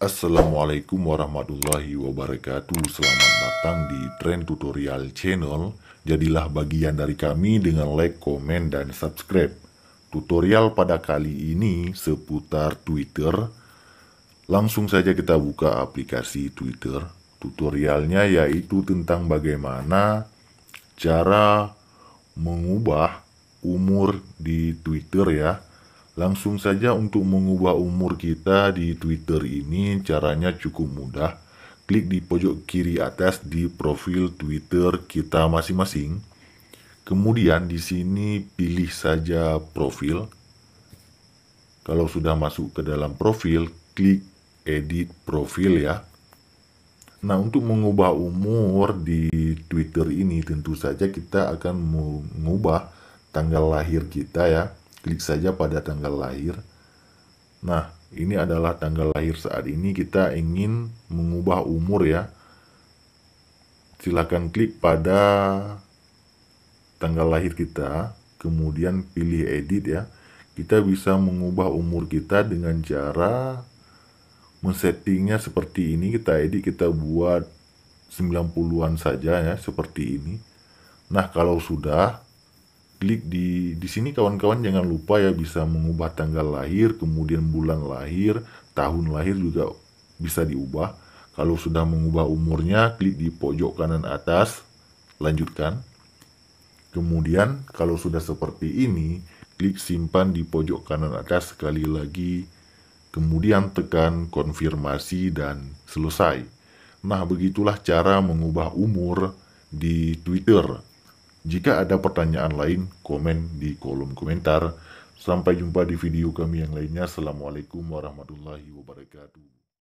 Assalamualaikum warahmatullahi wabarakatuh Selamat datang di Trend Tutorial Channel Jadilah bagian dari kami dengan like, komen, dan subscribe Tutorial pada kali ini seputar Twitter Langsung saja kita buka aplikasi Twitter Tutorialnya yaitu tentang bagaimana cara mengubah umur di Twitter ya Langsung saja untuk mengubah umur kita di Twitter ini caranya cukup mudah. Klik di pojok kiri atas di profil Twitter kita masing-masing. Kemudian di sini pilih saja profil. Kalau sudah masuk ke dalam profil, klik edit profil ya. Nah, untuk mengubah umur di Twitter ini tentu saja kita akan mengubah tanggal lahir kita ya. Klik saja pada tanggal lahir. Nah, ini adalah tanggal lahir saat ini kita ingin mengubah umur ya. Silakan klik pada tanggal lahir kita, kemudian pilih edit ya. Kita bisa mengubah umur kita dengan cara men-settingnya seperti ini kita edit kita buat 90-an saja ya seperti ini. Nah, kalau sudah klik di di sini kawan-kawan jangan lupa ya bisa mengubah tanggal lahir, kemudian bulan lahir, tahun lahir juga bisa diubah. Kalau sudah mengubah umurnya, klik di pojok kanan atas, lanjutkan. Kemudian kalau sudah seperti ini, klik simpan di pojok kanan atas sekali lagi. Kemudian tekan konfirmasi dan selesai. Nah, begitulah cara mengubah umur di Twitter. Jika ada pertanyaan lain, komen di kolom komentar. Sampai jumpa di video kami yang lainnya. Assalamualaikum warahmatullahi wabarakatuh.